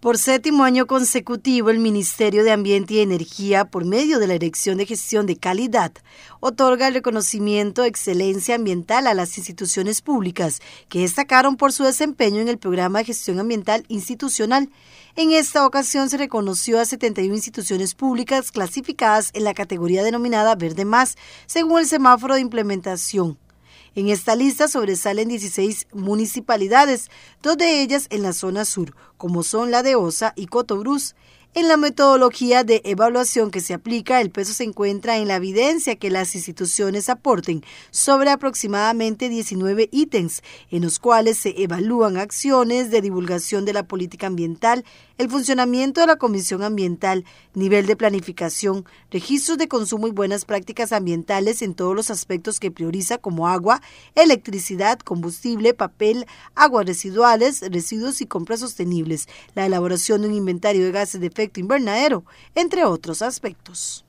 Por séptimo año consecutivo, el Ministerio de Ambiente y Energía, por medio de la Dirección de Gestión de Calidad, otorga el reconocimiento de excelencia ambiental a las instituciones públicas que destacaron por su desempeño en el programa de gestión ambiental institucional. En esta ocasión se reconoció a 71 instituciones públicas clasificadas en la categoría denominada Verde Más, según el semáforo de implementación en esta lista sobresalen 16 municipalidades, dos de ellas en la zona sur, como son la de Osa y Cotobruz. En la metodología de evaluación que se aplica, el peso se encuentra en la evidencia que las instituciones aporten sobre aproximadamente 19 ítems, en los cuales se evalúan acciones de divulgación de la política ambiental, el funcionamiento de la Comisión Ambiental, nivel de planificación, registros de consumo y buenas prácticas ambientales en todos los aspectos que prioriza como agua, electricidad, combustible, papel, aguas residuales, residuos y compras sostenibles, la elaboración de un inventario de gases de efecto invernadero, entre otros aspectos.